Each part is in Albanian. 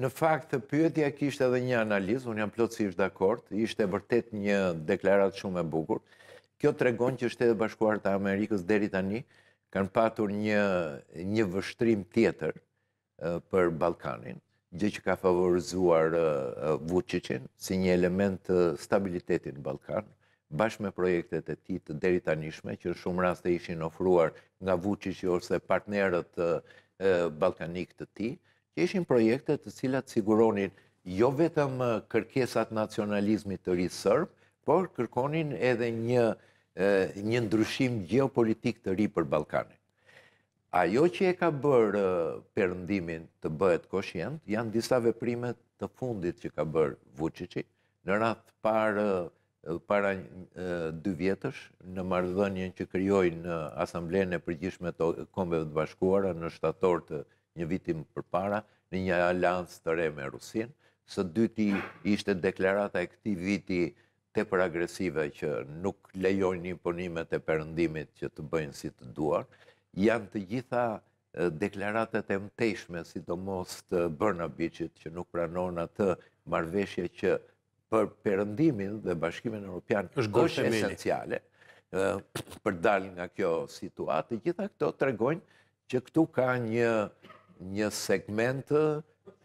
në fakt të pyetja kishtë edhe një analizë, unë jam plotësisht dhe akord, ishte vërtet një deklarat shumë e bukur. Kjo të regon që shtetë bashkuar të Amerikës deri tani, kanë patur një, një vështrim tjetër për Balkanin, gjë që ka favorizuar Vucicin si një element të stabilitetin Balkan, bashkë me projektet e ti të deri shme, që shumë raste ishin ofruar nga Vucic ose partnerët Balkanik të ti, ishin projekte të cilat siguronin jo vetëm kërkesat nacionalizmit të rrisë sërb, por kërkonin edhe një një ndryshim geopolitik të ri për Balkane. Ajo që e ka bërë përëndimin të bëhet koshien, janë disa veprimet të fundit që ka bërë Vucici, në ratë parë para dy vjetësh, në mardhënjën që kryojnë në e përgjishme të kombeve të bashkuara në shtator të një vitim për para, në një alans të re me Rusin, së dyti ishte deklarata e këti viti te për agresive që nuk lejojnë imponimet e përëndimit që të bëjnë si të duar, janë të gjitha deklaratet e mteshme, si mos të bërna bichit që nuk pranon atë marveshje që për përëndimin dhe bashkimin Europian është goshtë esenciale për dalë nga kjo situatë, gjitha këto të regojnë që këtu ka një një segment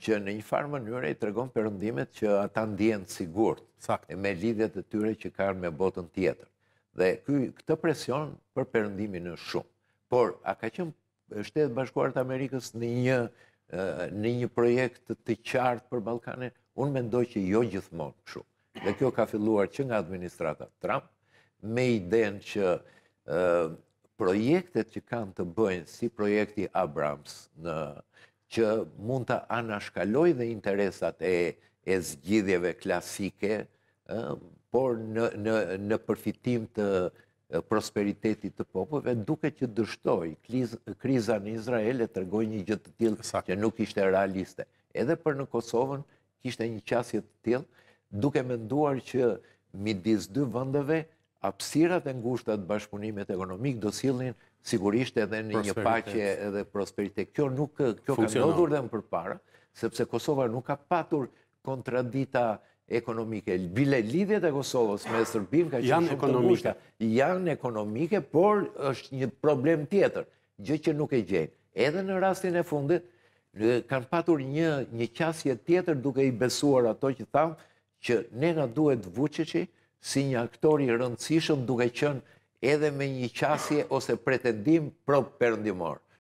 që në një farë mënyre i tregon përëndimet që ata ndjenë të e me lidhjet e tyre që karë me botën tjetër. Dhe këtë presion për përëndimin në shumë. Por, a ka qëmë shtetë bashkuartë Amerikës në një projekt të qartë për Balkane? Unë me që jo gjithmonë shumë. Dhe kjo ka filluar që nga administrata Trump, me i denë që projektet që kanë të bëjnë si projekti Abrams në që mund të anashkaloj dhe interesat e, e zgjidhjeve klasike, por në, në, në përfitim të prosperitetit të popove, duke që dështoj, kriza në Izrael e tërgoj një gjithë të tjilë që nuk ishte realiste. Edhe për në Kosovën, kishte një qasjet të tjilë, duke menduar që midis dy vëndëve, apsirat e ngushta të bashkëpunimet ekonomikë do s'ilin sigurisht edhe në një pakje edhe prosperitet. Kjo nuk kjo ka ndodhur dhe më përpara, sepse Kosova nuk ka patur kontradita ekonomike. Bile lidhjet e Kosovës me Sërbim ka që shumë të ngushta. Janë ekonomike, por është një problem tjetër, gjë që nuk e gjenë. Edhe në rastin e fundit, kanë patur një qasje tjetër duke i besuar ato që thamë që ne nga duhet vëqëqi, si një aktori rëndësishëm duke qënë edhe me një qasje ose pretendim pro përëndimor.